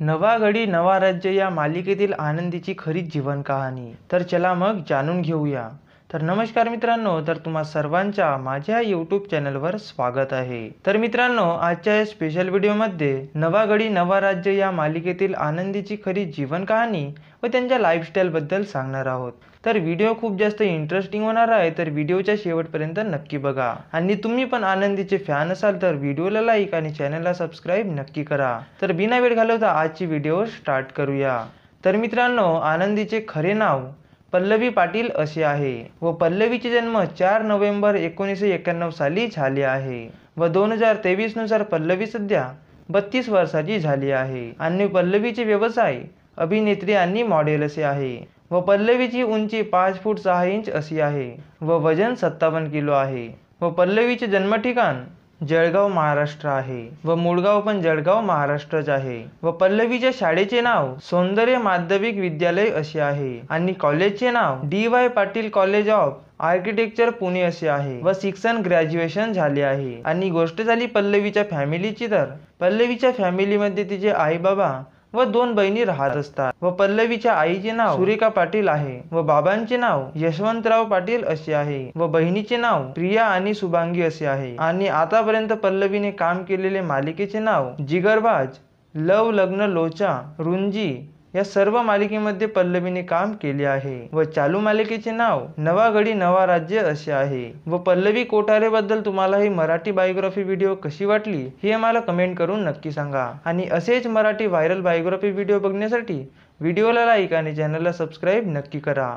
नवा गडी नवा राज्य या मालिकेतील आनंदीची खरीच जीवन कहाणी तर चला मग जाणून घेऊया तर नमस्कार मित्रांनो तर तुम्हा सर्वांच्या माझ्या यूट्यूब चॅनलवर स्वागत आहे तर मित्रांनो आजच्या या स्पेशल व्हिडिओमध्ये नवा गडी नवा राज्य या मालिकेतील आनंदीची खरी जीवन कहाणी व त्यांच्या लाईफस्टाईलबद्दल सांगणार आहोत तर व्हिडिओ खूप जास्त इंटरेस्टिंग होणार आहे तर व्हिडिओच्या शेवटपर्यंत नक्की बघा आणि तुम्ही पण आनंदीचे फॅन असाल तर व्हिडिओला लाईक आणि चॅनलला सबस्क्राईब नक्की करा तर बिना वेळ घालवता आजची व्हिडिओ स्टार्ट करूया तर मित्रांनो आनंदीचे खरे नाव पल्लवी पाटील असे आहे व पल्लवीचे जन्म चार नोव्हेंबर एकोणीसशे एक्याण्णव साली झाले आहे व दोन हजार तेवीसनुसार पल्लवी सध्या बत्तीस वर्षाची झाली आहे आणि पल्लवीचे व्यवसाय अभिनेत्री आणि मॉडेल असे आहे व पल्लवीची उंची पाच फूट सहा इंच अशी आहे व वजन सत्तावन्न किलो आहे व पल्लवीचे जन्म ठिकाण जळगाव महाराष्ट्र आहे व मुळगाव पण जळगाव महाराष्ट्रच आहे व पल्लवीच्या शाळेचे नाव सौंदर्य माध्यमिक विद्यालय असे आहे आणि कॉलेजचे नाव D Y Patil college of architecture Pune असे आहे व शिक्षण ग्रॅज्युएशन झाले आहे आणि गोष्ट झाली पल्लवीच्या फॅमिलीची तर पल्लवीच्या फॅमिलीमध्ये तिचे आई बाबा व दोन बहिणी राहत असतात व पल्लवीच्या आईचे नाव सुरेखा पाटील आहे व बाबांचे नाव यशवंतराव पाटील असे आहे व बहिणीचे नाव प्रिया आणि सुभांगी असे आहे आणि आतापर्यंत पल्लवीने काम केलेले मालिकेचे नाव जिगरबाज लव लग्न लोचा रुंजी या सर्व मालिकेमध्ये पल्लवीने काम केले आहे व चालू मालिकेचे नाव नवा गडी नवा राज्य असे आहे व पल्लवी कोठारे बद्दल तुम्हाला ही मराठी बायोग्राफी व्हिडिओ कशी वाटली हे आम्हाला कमेंट करून नक्की सांगा आणि असेच मराठी व्हायरल बायोग्राफी व्हिडिओ बघण्यासाठी व्हिडिओला लाईक आणि चॅनलला सबस्क्राईब नक्की करा